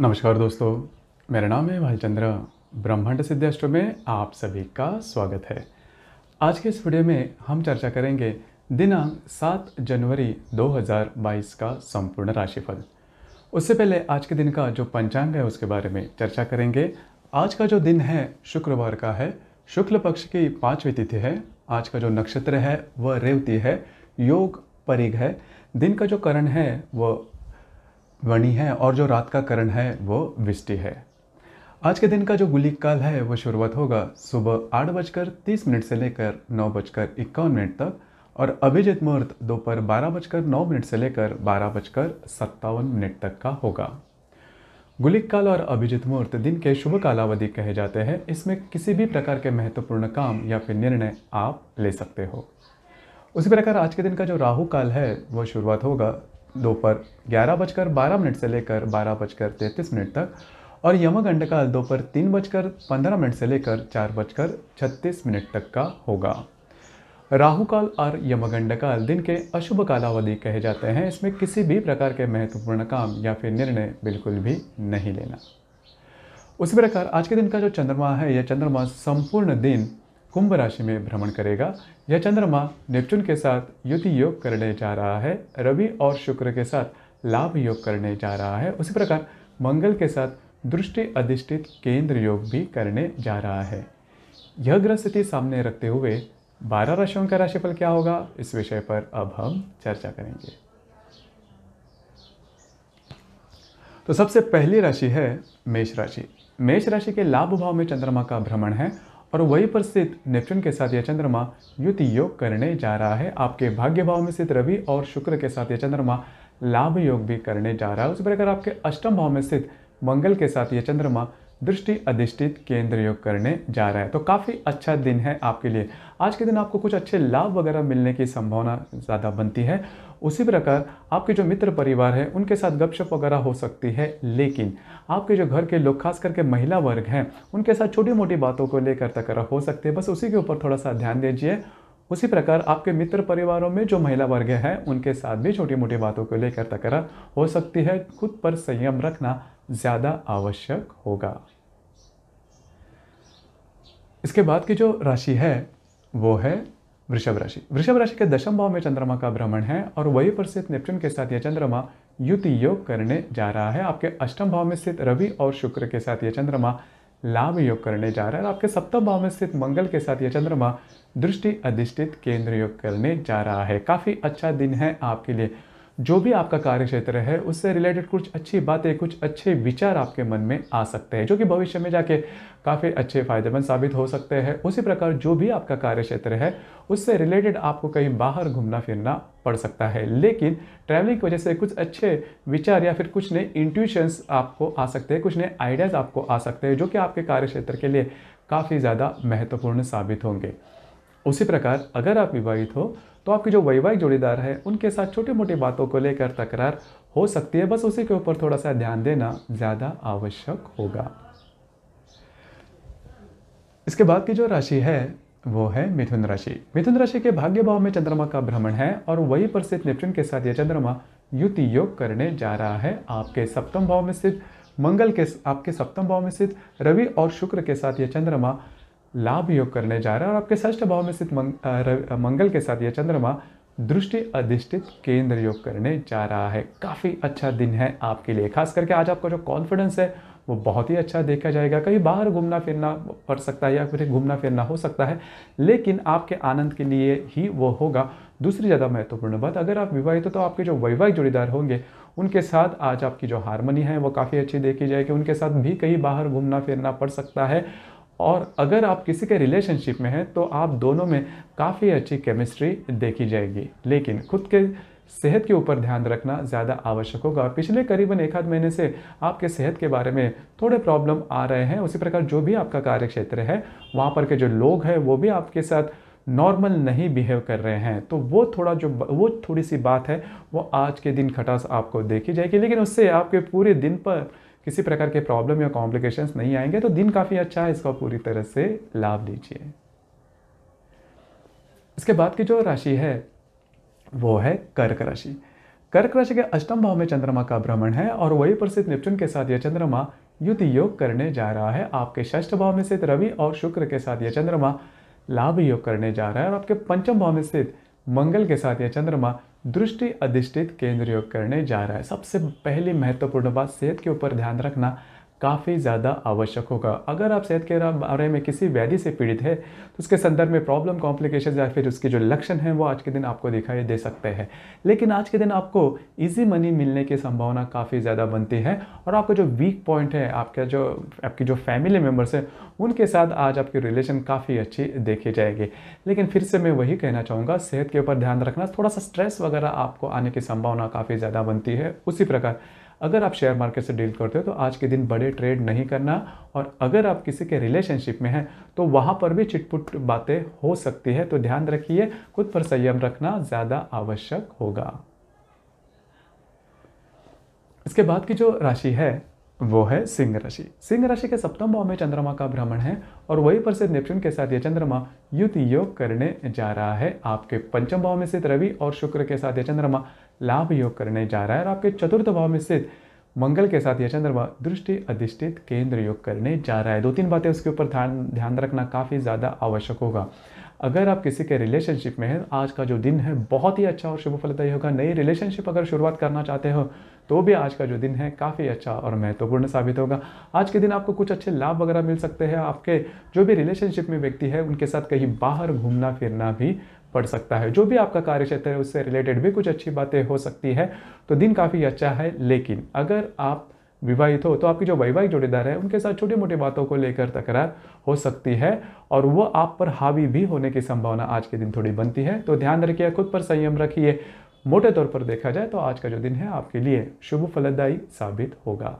नमस्कार दोस्तों मेरा नाम है भालचंद्र ब्रह्मांड सिद्धेष्ट में आप सभी का स्वागत है आज के इस वीडियो में हम चर्चा करेंगे दिनांक 7 जनवरी 2022 का संपूर्ण राशिफल उससे पहले आज के दिन का जो पंचांग है उसके बारे में चर्चा करेंगे आज का जो दिन है शुक्रवार का है शुक्ल पक्ष की पाँचवीं तिथि है आज का जो नक्षत्र है वह रेवती है योग परिघ है दिन का जो करण है वह वणी है और जो रात का करण है वो विष्टि है आज के दिन का जो गुलिक काल है वो शुरुआत होगा सुबह आठ बजकर तीस मिनट से लेकर नौ बजकर इक्यावन मिनट तक और अभिजित मुहूर्त दोपहर बारह बजकर नौ मिनट से लेकर बारह बजकर सत्तावन मिनट तक का होगा गुलिक काल और अभिजित मुहूर्त दिन के शुभ कालावधि कहे जाते हैं इसमें किसी भी प्रकार के महत्वपूर्ण काम या फिर निर्णय आप ले सकते हो उसी प्रकार आज के दिन का जो राहु काल है वह शुरुआत होगा दोपहर ग्यारह बजकर बारह मिनट से लेकर बारह बजकर तैंतीस मिनट तक और यमगंड काल दोपहर तीन बजकर पंद्रह मिनट से लेकर चार बजकर छत्तीस मिनट तक का होगा राहु काल और यमगंड काल दिन के अशुभ कालावधि कहे जाते हैं इसमें किसी भी प्रकार के महत्वपूर्ण काम या फिर निर्णय बिल्कुल भी नहीं लेना उसी प्रकार आज के दिन का जो चंद्रमा है यह चंद्रमा संपूर्ण दिन कुंभ राशि में भ्रमण करेगा यह चंद्रमा नेपच्यून के साथ युति योग करने जा रहा है रवि और शुक्र के साथ लाभ योग करने जा रहा है उसी प्रकार मंगल के साथ दृष्टि अधिष्ठित केंद्र योग भी करने जा रहा है यह ग्रह स्थिति सामने रखते हुए बारह राशियों का राशिफल क्या होगा इस विषय पर अब हम चर्चा करेंगे तो सबसे पहली राशि है मेष राशि मेष राशि के लाभ भाव में चंद्रमा का भ्रमण है और वहीं पर स्थित नेपच्यून के साथ यह चंद्रमा युति योग करने जा रहा है आपके भाग्य भाव में स्थित रवि और शुक्र के साथ यह चंद्रमा लाभ योग भी करने जा रहा है उसी प्रकार आपके अष्टम भाव में स्थित मंगल के साथ यह चंद्रमा दृष्टि अधिष्ठित केंद्र योग करने जा रहा है तो काफ़ी अच्छा दिन है आपके लिए आज के दिन आपको कुछ अच्छे लाभ वगैरह मिलने की संभावना ज़्यादा बनती है उसी प्रकार आपके जो मित्र परिवार है उनके साथ गपशप वगैरह हो सकती है लेकिन आपके जो घर के लोग खास करके महिला वर्ग हैं उनके साथ छोटी मोटी बातों को लेकर तकरा हो सकते हैं बस उसी के ऊपर थोड़ा सा ध्यान दीजिए उसी प्रकार आपके मित्र परिवारों में जो महिला वर्ग हैं उनके साथ भी छोटी मोटी बातों को लेकर तकरा हो सकती है खुद पर संयम रखना ज़्यादा आवश्यक होगा इसके बाद की जो राशि है वो है वृषभ राशि वृषभ राशि के दशम भाव में चंद्रमा का भ्रमण है और वही पर स्थित नेपच्यून के साथ यह चंद्रमा युति योग करने जा रहा है आपके अष्टम भाव में स्थित रवि और शुक्र के साथ यह चंद्रमा लाभ योग करने जा रहा है और आपके सप्तम भाव में स्थित मंगल के साथ यह चंद्रमा दृष्टि अधिष्ठित केंद्र योग करने जा रहा है काफ़ी अच्छा दिन है आपके लिए जो भी आपका कार्य क्षेत्र है उससे रिलेटेड कुछ अच्छी बातें कुछ अच्छे विचार आपके मन में आ सकते हैं जो कि भविष्य में जाके काफ़ी अच्छे फायदेमंद साबित हो सकते हैं उसी प्रकार जो भी आपका कार्य क्षेत्र है उससे रिलेटेड आपको कहीं बाहर घूमना फिरना पड़ सकता है लेकिन ट्रैवलिंग की वजह से कुछ अच्छे विचार या फिर कुछ नए इंट्यूशंस आपको आ सकते हैं कुछ नए आइडियाज़ आपको आ सकते हैं जो कि आपके कार्य क्षेत्र के लिए काफ़ी ज़्यादा महत्वपूर्ण साबित होंगे उसी प्रकार अगर आप विवाहित हो तो आपके जो वैवाहिक जोड़ीदार है उनके साथ छोटे मोटे बातों को लेकर तकरार हो सकती है बस उसी के ऊपर थोड़ा सा ध्यान देना ज़्यादा आवश्यक होगा इसके बाद की जो राशि है वो है मिथुन राशि मिथुन राशि के भाग्य भाव में चंद्रमा का भ्रमण है और वही पर स्थित नेपच्यून के साथ यह चंद्रमा युति योग करने जा रहा है आपके सप्तम भाव में स्थित मंगल के आपके सप्तम भाव में स्थित रवि और शुक्र के साथ यह चंद्रमा लाभ योग करने जा रहा है और आपके षष्ठ भाव में स्थित मंग, मंगल के साथ यह चंद्रमा दृष्टि अधिष्ठित केंद्र योग करने जा रहा है काफ़ी अच्छा दिन है आपके लिए खास करके आज आपका जो कॉन्फिडेंस है वो बहुत ही अच्छा देखा जाएगा कहीं बाहर घूमना फिरना पड़ सकता है या फिर घूमना फिरना हो सकता है लेकिन आपके आनंद के लिए ही वो होगा दूसरी ज़्यादा महत्वपूर्ण बात अगर आप विवाहित हो तो आपके जो वैवाहिक जोड़ीदार होंगे उनके साथ आज आपकी जो हारमोनी है वो काफ़ी अच्छी देखी जाएगी उनके साथ भी कहीं बाहर घूमना फिरना पड़ सकता है और अगर आप किसी के रिलेशनशिप में हैं तो आप दोनों में काफ़ी अच्छी केमिस्ट्री देखी जाएगी लेकिन खुद के सेहत के ऊपर ध्यान रखना ज़्यादा आवश्यक होगा पिछले करीबन एक आध महीने से आपके सेहत के बारे में थोड़े प्रॉब्लम आ रहे हैं उसी प्रकार जो भी आपका कार्य क्षेत्र है वहाँ पर के जो लोग हैं वो भी आपके साथ नॉर्मल नहीं बिहेव कर रहे हैं तो वो थोड़ा जो वो थोड़ी सी बात है वो आज के दिन खटास आपको देखी जाएगी लेकिन उससे आपके पूरे दिन पर किसी प्रकार के प्रॉब्लम या कॉम्प्लिकेशंस नहीं आएंगे तो दिन काफ़ी अच्छा है इसका पूरी तरह से लाभ लीजिए इसके बाद की जो राशि है वो है कर्क राशि कर्क राशि के अष्टम भाव में चंद्रमा का भ्रमण है और वही पर स्थित के साथ यह चंद्रमा युद्ध योग करने जा रहा है आपके षष्ठ भाव में स्थित रवि और शुक्र के साथ यह चंद्रमा लाभ योग करने जा रहा है और आपके पंचम भाव में स्थित मंगल के साथ यह चंद्रमा दृष्टि अधिष्ठित केंद्र योग करने जा रहा है सबसे पहली महत्वपूर्ण बात सेहत के ऊपर ध्यान रखना काफ़ी ज़्यादा आवश्यक होगा अगर आप सेहत के बारे में किसी व्याधि से पीड़ित है तो उसके संदर्भ में प्रॉब्लम कॉम्प्लिकेशन या फिर उसके जो लक्षण हैं वो आज के दिन आपको दिखाई दे सकते हैं लेकिन आज के दिन आपको ईजी मनी मिलने की संभावना काफ़ी ज़्यादा बनती है और आपका जो वीक पॉइंट है आपका जो आपकी जो फैमिली मेम्बर्स हैं उनके साथ आज आपकी रिलेशन काफ़ी अच्छी देखी जाएगी लेकिन फिर से मैं वही कहना चाहूँगा सेहत के ऊपर ध्यान रखना थोड़ा सा स्ट्रेस वगैरह आपको आने की संभावना काफ़ी ज़्यादा बनती है उसी प्रकार अगर आप शेयर मार्केट से डील करते हो तो आज के दिन बड़े ट्रेड नहीं करना और अगर आप किसी के रिलेशनशिप में हैं तो वहाँ पर भी चिटपुट बातें हो सकती है तो ध्यान रखिए खुद पर संयम रखना ज़्यादा आवश्यक होगा इसके बाद की जो राशि है वो है सिंह राशि सिंह राशि के सप्तम भाव में चंद्रमा का भ्रमण है और वही पर से नेपच्यून के साथ ये चंद्रमा युद्ध योग करने जा रहा है आपके पंचम भाव में स्थित रवि और शुक्र के साथ ये चंद्रमा लाभ योग करने जा रहा है और आपके चतुर्थ भाव में स्थित मंगल के साथ यह चंद्रमा दृष्टि अधिष्ठित केंद्र योग करने जा रहा है दो तीन बातें उसके ऊपर ध्यान ध्यान रखना काफ़ी ज़्यादा आवश्यक होगा अगर आप किसी के रिलेशनशिप में हैं आज का जो दिन है बहुत ही अच्छा और शुभ फलदायी होगा नई रिलेशनशिप अगर शुरुआत करना चाहते हो तो भी आज का जो दिन है काफ़ी अच्छा और महत्वपूर्ण साबित होगा आज के दिन आपको कुछ अच्छे लाभ वगैरह मिल सकते हैं आपके जो भी रिलेशनशिप में व्यक्ति है उनके साथ कहीं बाहर घूमना फिरना भी पड़ सकता है जो भी आपका कार्य क्षेत्र है उससे रिलेटेड भी कुछ अच्छी बातें हो सकती है तो दिन काफ़ी अच्छा है लेकिन अगर आप विवाहित हो तो आपकी जो वैवाहिक जोड़ीदार है उनके साथ छोटी मोटी बातों को लेकर तकरार हो सकती है और वो आप पर हावी भी होने की संभावना आज के दिन थोड़ी बनती है तो ध्यान रखिए खुद पर संयम रखिए मोटे तौर पर देखा जाए तो आज का जो दिन है आपके लिए शुभ फलदायी साबित होगा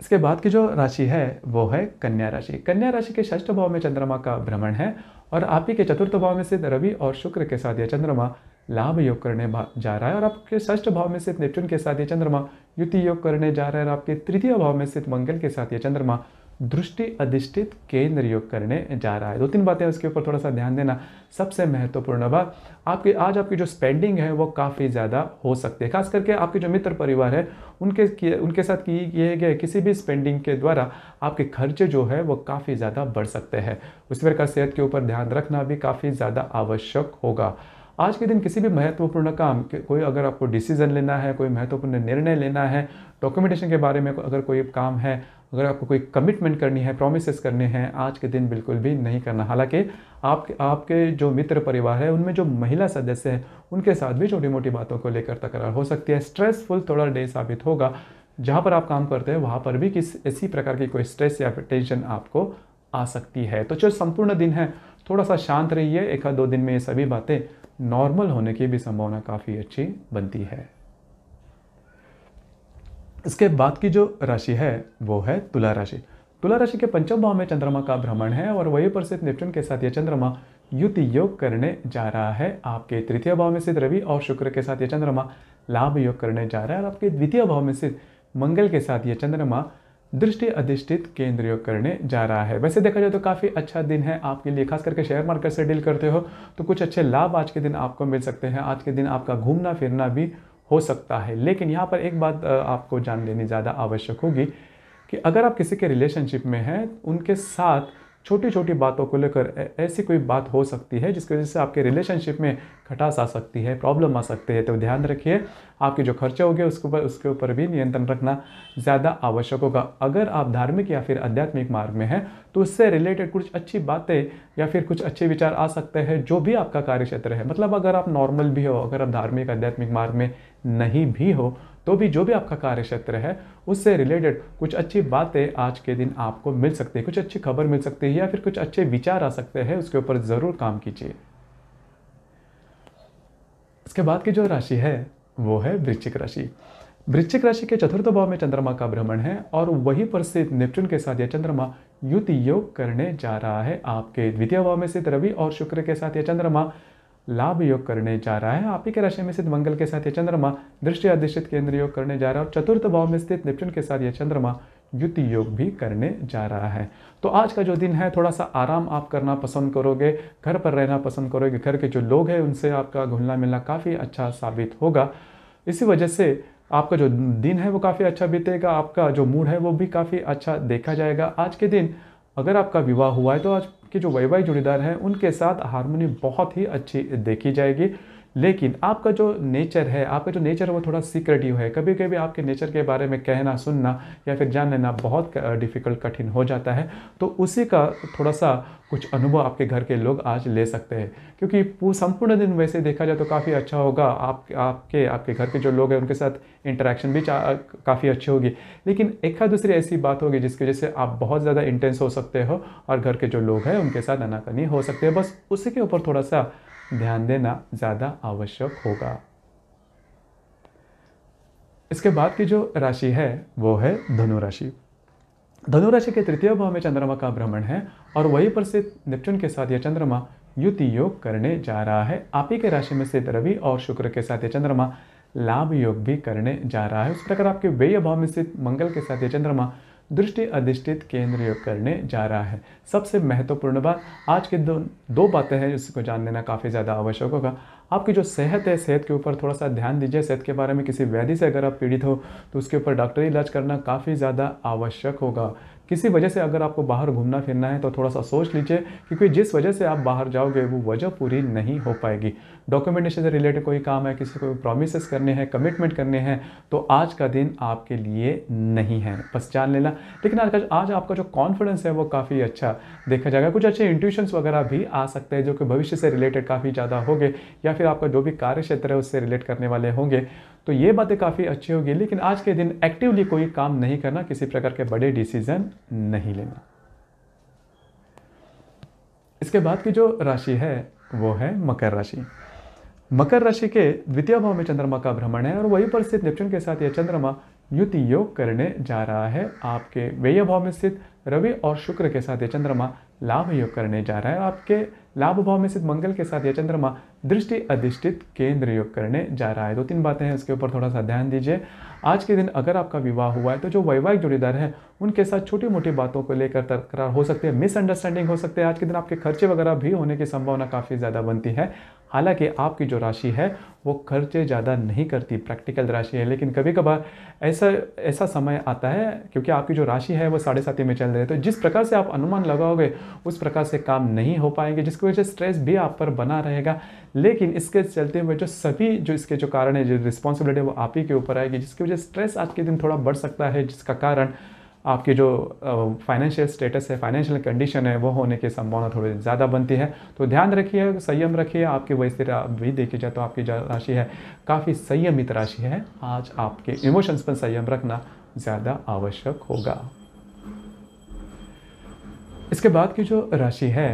इसके बाद की जो राशि है वो है कन्या राशि कन्या राशि के षष्ठ भाव में चंद्रमा का भ्रमण है और आप ही के चतुर्थ भाव में सिद्ध रवि और शुक्र के साथ यह चंद्रमा लाभ योग करने जा रहा है और आपके षष्ठ भाव में सिद्ध नेपच्यून के साथ ये चंद्रमा युति योग करने जा रहा है और आपके तृतीय भाव में सिद्ध मंगल के साथ ये चंद्रमा दृष्टि अधिष्ठित केंद्र योग करने जा रहा है दो तीन बातें उसके ऊपर थोड़ा सा ध्यान देना सबसे महत्वपूर्ण बात आपके आज आपकी जो स्पेंडिंग है वो काफ़ी ज़्यादा हो सकती है खास करके आपके जो मित्र परिवार है उनके उनके साथ किए गए किसी भी स्पेंडिंग के द्वारा आपके खर्चे जो है वो काफ़ी ज़्यादा बढ़ सकते हैं उसी प्रकार सेहत के ऊपर ध्यान रखना भी काफ़ी ज़्यादा आवश्यक होगा आज के दिन किसी भी महत्वपूर्ण काम कोई अगर आपको डिसीजन लेना है कोई महत्वपूर्ण निर्णय लेना है डॉक्यूमेंटेशन के बारे में अगर कोई काम है अगर आपको कोई कमिटमेंट करनी है प्रोमिस करने हैं आज के दिन बिल्कुल भी नहीं करना हालांकि आप आपके जो मित्र परिवार है उनमें जो महिला सदस्य हैं उनके साथ भी छोटी मोटी बातों को लेकर तकरार हो सकती है स्ट्रेसफुल थोड़ा डे साबित होगा जहाँ पर आप काम करते हैं वहाँ पर भी किस इसी प्रकार की कोई स्ट्रेस या टेंशन आपको आ सकती है तो जो संपूर्ण दिन है थोड़ा सा शांत रहिए एक आध दो दिन में ये सभी बातें नॉर्मल होने की भी संभावना काफ़ी अच्छी बनती है इसके बाद की जो राशि है वो है तुला राशि तुला राशि के पंचम भाव में चंद्रमा का भ्रमण है और वही पर स्थित नेपच्यून के साथ यह चंद्रमा युति योग करने जा रहा है आपके तृतीय भाव में स्थित रवि और शुक्र के साथ यह चंद्रमा लाभ योग करने जा रहा है और आपके द्वितीय भाव में स्थित मंगल के साथ यह चंद्रमा दृष्टि अधिष्ठित केंद्र योग करने जा रहा है वैसे देखा जाए तो काफ़ी अच्छा दिन है आपके लिए खास करके शेयर मार्केट से डील करते हो तो कुछ अच्छे लाभ आज के दिन आपको मिल सकते हैं आज के दिन आपका घूमना फिरना भी हो सकता है लेकिन यहाँ पर एक बात आपको जान लेनी ज़्यादा आवश्यक होगी कि अगर आप किसी के रिलेशनशिप में हैं उनके साथ छोटी छोटी बातों को लेकर ऐसी कोई बात हो सकती है जिसकी वजह से आपके रिलेशनशिप में खटास आ सकती है प्रॉब्लम आ सकती है तो ध्यान रखिए आपके जो खर्चा हो गया उसके ऊपर उसके ऊपर भी नियंत्रण रखना ज़्यादा आवश्यक होगा अगर आप धार्मिक या फिर आध्यात्मिक मार्ग में हैं तो उससे रिलेटेड कुछ अच्छी बातें या फिर कुछ अच्छे विचार आ सकते हैं जो भी आपका कार्य क्षेत्र है मतलब अगर आप नॉर्मल भी हो अगर आप धार्मिक आध्यात्मिक मार्ग में नहीं भी हो तो भी जो भी आपका कार्य क्षेत्र है उससे रिलेटेड कुछ अच्छी बातें आज के दिन आपको मिल सकती है कुछ अच्छी खबर मिल सकती है या फिर कुछ अच्छे विचार आ सकते हैं उसके ऊपर ज़रूर काम कीजिए इसके बाद की जो राशि है वो है वृश्चिक राशि वृश्चिक राशि के चतुर्थ भाव में चंद्रमा का भ्रमण है और वहीं पर स्थित नेपच्यून के साथ यह चंद्रमा युति योग करने जा रहा है आपके द्वितीय भाव में स्थित रवि और शुक्र के साथ यह चंद्रमा लाभ योग करने जा रहा है आप ही के राशि में स्थित मंगल के साथ यह चंद्रमा दृष्टि अधिष्ठित केंद्र योग करने जा रहा है और चतुर्थ भाव में स्थित निपटन के साथ यह चंद्रमा युति योग भी करने जा रहा है तो आज का जो दिन है थोड़ा सा आराम आप करना पसंद करोगे घर पर रहना पसंद करोगे घर के जो लोग हैं उनसे आपका घुलना मिलना काफ़ी अच्छा साबित होगा इसी वजह से आपका जो दिन है वो काफ़ी अच्छा बीतेगा आपका जो मूड है वो भी काफ़ी अच्छा देखा जाएगा आज के दिन अगर आपका विवाह हुआ है तो आज के जो वैवाहिक जोड़ीदार हैं उनके साथ हारमोनी बहुत ही अच्छी देखी जाएगी लेकिन आपका जो नेचर है आपका जो नेचर है वो थोड़ा सीक्रेटिव है कभी कभी आपके नेचर के बारे में कहना सुनना या फिर जान लेना बहुत डिफ़िकल्ट कठिन हो जाता है तो उसी का थोड़ा सा कुछ अनुभव आपके घर के लोग आज ले सकते हैं क्योंकि संपूर्ण दिन वैसे देखा जाए तो काफ़ी अच्छा होगा आप आपके आपके घर के जो लोग हैं उनके साथ इंटरेक्शन भी काफ़ी अच्छी होगी लेकिन एक दूसरी ऐसी बात होगी जिसकी वजह से आप बहुत ज़्यादा इंटेंस हो सकते हो और घर के जो लोग हैं उनके साथ अनाकनी हो सकते हैं बस उसी के ऊपर थोड़ा सा ध्यान देना ज़्यादा आवश्यक होगा इसके बाद की जो राशि है वो है धनु राशि धनु राशि के तृतीय भाव में चंद्रमा का भ्रमण है और वही पर से नेपच्यून के साथ यह चंद्रमा युति योग करने जा रहा है आप ही के राशि में स्थित रवि और शुक्र के साथ यह चंद्रमा लाभ योग भी करने जा रहा है उस प्रकार आपके व्यय भाव में स्थित मंगल के साथ यह चंद्रमा दृष्टि अधिष्ठित केंद्र योग करने जा रहा है सबसे महत्वपूर्ण बात आज के दो दो बातें हैं जिसको जान लेना काफ़ी ज़्यादा आवश्यक होगा आपकी जो सेहत है सेहत के ऊपर थोड़ा सा ध्यान दीजिए सेहत के बारे में किसी व्याधि से अगर आप पीड़ित हो तो उसके ऊपर डॉक्टरी इलाज करना काफ़ी ज़्यादा आवश्यक होगा किसी वजह से अगर आपको बाहर घूमना फिरना है तो थोड़ा सा सोच लीजिए क्योंकि जिस वजह से आप बाहर जाओगे वो वजह पूरी नहीं हो पाएगी डॉक्यूमेंटेशन से रिलेटेड कोई काम है किसी को प्रोमिस करने हैं कमिटमेंट करने हैं तो आज का दिन आपके लिए नहीं है बस जान लेना लेकिन आज आज आपका जो कॉन्फिडेंस है वो काफ़ी अच्छा देखा जाएगा कुछ अच्छे इंट्यूशंस वगैरह भी आ सकते हैं जो कि भविष्य से रिलेटेड काफ़ी ज़्यादा होंगे या फिर आपका जो भी कार्य क्षेत्र है उससे रिलेट करने वाले होंगे तो ये बातें काफ़ी अच्छी होगी लेकिन आज के दिन एक्टिवली कोई काम नहीं करना किसी प्रकार के बड़े डिसीजन नहीं लेना इसके बाद की जो राशि है वो है मकर राशि मकर राशि के द्वितीय भाव में चंद्रमा का भ्रमण है और वही पर स्थित नेपच्यून के साथ यह चंद्रमा युति योग करने जा रहा है आपके व्यय भाव में स्थित रवि और शुक्र के साथ यह चंद्रमा लाभ योग करने जा रहा है आपके लाभ भाव में स्थित मंगल के साथ यह चंद्रमा दृष्टि अधिष्ठित केंद्र योग करने जा रहा है दो तीन बातें हैं उसके ऊपर थोड़ा सा ध्यान दीजिए आज के दिन अगर आपका विवाह हुआ है तो जो वैवाहिक जोड़ीदार हैं उनके साथ छोटी मोटी बातों को लेकर तकरार हो सकते हैं मिसअंडरस्टैंडिंग हो सकते हैं आज के दिन आपके खर्चे वगैरह भी होने की संभावना काफ़ी ज़्यादा बनती है हालांकि आपकी जो राशि है वो खर्चे ज़्यादा नहीं करती प्रैक्टिकल राशि है लेकिन कभी कभार ऐसा ऐसा समय आता है क्योंकि आपकी जो राशि है वो साढ़े साथी में चल रही है तो जिस प्रकार से आप अनुमान लगाओगे उस प्रकार से काम नहीं हो पाएंगे जिसकी वजह से स्ट्रेस भी आप पर बना रहेगा लेकिन इसके चलते हुए जो सभी जो इसके जो कारण है जो रिस्पॉन्सिबिलिटी है वो आप ही के ऊपर आएगी जिसकी वजह से स्ट्रेस आज के दिन थोड़ा बढ़ सकता है जिसका कारण आपकी जो फाइनेंशियल स्टेटस है फाइनेंशियल कंडीशन है वो होने की संभावना थोड़ी ज़्यादा बनती है तो ध्यान रखिए संयम रखिए आपकी वैसे भी देखी जाए तो आपकी राशि है काफ़ी संयमित राशि है आज आपके इमोशंस पर संयम रखना ज़्यादा आवश्यक होगा इसके बाद की जो राशि है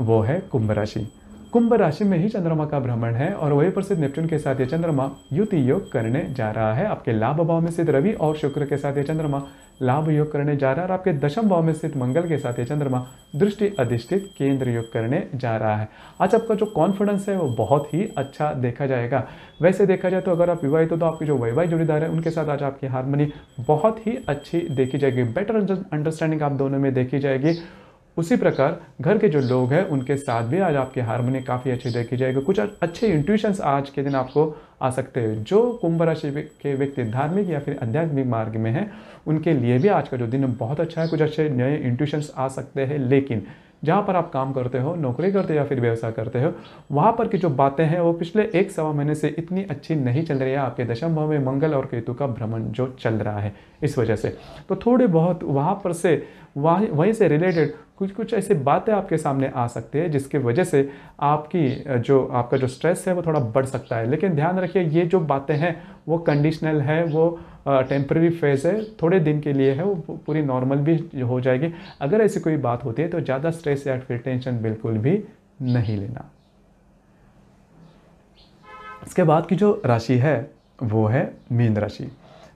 वो है कुंभ राशि कुंभ राशि में ही चंद्रमा का भ्रमण है और वही पर सिद्ध नेपच्यून के साथ ये चंद्रमा युति योग करने जा रहा है आपके लाभ अभाव में सिद्ध रवि और शुक्र के साथ ये चंद्रमा लाभ योग करने जा रहा है और आपके दशम भाव में स्थित मंगल के साथ ये चंद्रमा दृष्टि अधिष्ठित केंद्र योग करने जा रहा है आज आपका जो कॉन्फिडेंस है वो बहुत ही अच्छा देखा जाएगा वैसे देखा जाए तो अगर आप विवाहित हो तो आपके जो वैवाहिक जोड़ीदार है उनके साथ आज आपकी हारमोनी बहुत ही अच्छी देखी जाएगी बेटर अंडरस्टैंडिंग आप दोनों में देखी जाएगी उसी प्रकार घर के जो लोग हैं उनके साथ भी आज आपकी हारमोनी काफ़ी अच्छी देखी जाएगी कुछ अच्छे इंट्यूशंस आज के दिन आपको आ सकते हैं जो कुंभ राशि के व्यक्ति धार्मिक या फिर आध्यात्मिक मार्ग में हैं उनके लिए भी आज का जो दिन बहुत अच्छा है कुछ अच्छे नए इंट्यूशंस आ सकते हैं लेकिन जहाँ पर आप काम करते हो नौकरी करते हो या फिर व्यवसाय करते हो वहाँ पर की जो बातें हैं वो पिछले एक सवा महीने से इतनी अच्छी नहीं चल रही है आपके दशम भाव में मंगल और केतु का भ्रमण जो चल रहा है इस वजह से तो थोड़े बहुत वहाँ पर से वहीं वहीं से रिलेटेड कुछ कुछ ऐसे बातें आपके सामने आ सकती है जिसके वजह से आपकी जो आपका जो स्ट्रेस है वो थोड़ा बढ़ सकता है लेकिन ध्यान रखिए ये जो बातें हैं वो कंडीशनल है वो टेम्प्रेरी फेज़ है थोड़े दिन के लिए है वो पूरी नॉर्मल भी हो जाएगी अगर ऐसी कोई बात होती है तो ज़्यादा स्ट्रेस या फिर टेंशन बिल्कुल भी नहीं लेना इसके बाद की जो राशि है वो है मीन राशि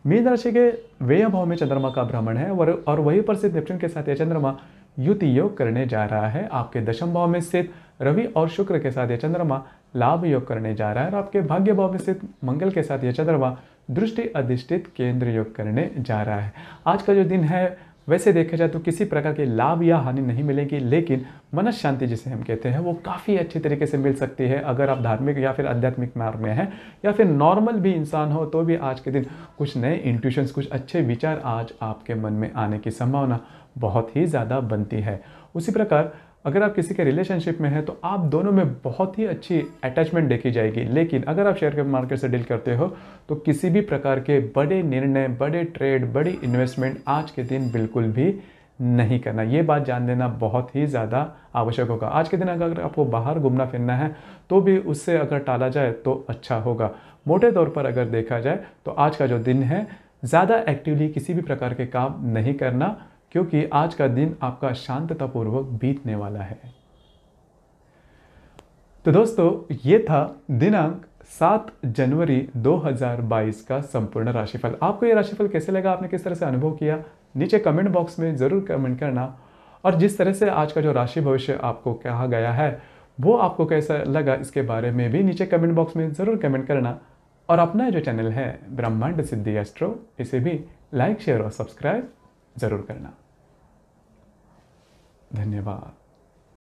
मीन राशि के व्यय भाव में चंद्रमा का भ्रमण है और वहीं पर से नेपच्यून के साथ यह चंद्रमा युति योग करने जा रहा है आपके दशम भाव में स्थित रवि और शुक्र के साथ यह चंद्रमा लाभ योग करने जा रहा है और आपके भाग्य भाव में स्थित मंगल के साथ यह चंद्रमा दृष्टि अधिष्ठित केंद्र योग करने जा रहा है आज का जो दिन है वैसे देखा जाए तो किसी प्रकार के लाभ या हानि नहीं मिलेगी लेकिन मन शांति जिसे हम कहते हैं वो काफ़ी अच्छे तरीके से मिल सकती है अगर आप धार्मिक या फिर आध्यात्मिक मार्ग में हैं या फिर नॉर्मल भी इंसान हो तो भी आज के दिन कुछ नए इंट्यूशंस कुछ अच्छे विचार आज आपके मन में आने की संभावना बहुत ही ज़्यादा बनती है उसी प्रकार अगर आप किसी के रिलेशनशिप में हैं तो आप दोनों में बहुत ही अच्छी अटैचमेंट देखी जाएगी लेकिन अगर आप शेयर के मार्केट से डील करते हो तो किसी भी प्रकार के बड़े निर्णय बड़े ट्रेड बड़ी इन्वेस्टमेंट आज के दिन बिल्कुल भी नहीं करना ये बात जान लेना बहुत ही ज़्यादा आवश्यक होगा आज के दिन अगर आपको बाहर घूमना फिरना है तो भी उससे अगर टाला जाए तो अच्छा होगा मोटे तौर पर अगर देखा जाए तो आज का जो दिन है ज़्यादा एक्टिवली किसी भी प्रकार के काम नहीं करना क्योंकि आज का दिन आपका शांततापूर्वक बीतने वाला है तो दोस्तों ये था दिनांक सात जनवरी 2022 का संपूर्ण राशिफल आपको ये राशिफल कैसे लगा आपने किस तरह से अनुभव किया नीचे कमेंट बॉक्स में ज़रूर कमेंट करना और जिस तरह से आज का जो राशि भविष्य आपको कहा गया है वो आपको कैसा लगा इसके बारे में भी नीचे कमेंट बॉक्स में ज़रूर कमेंट करना और अपना जो चैनल है ब्रह्मांड सिद्धि एस्ट्रो इसे भी लाइक शेयर और सब्सक्राइब ज़रूर करना धन्यवाद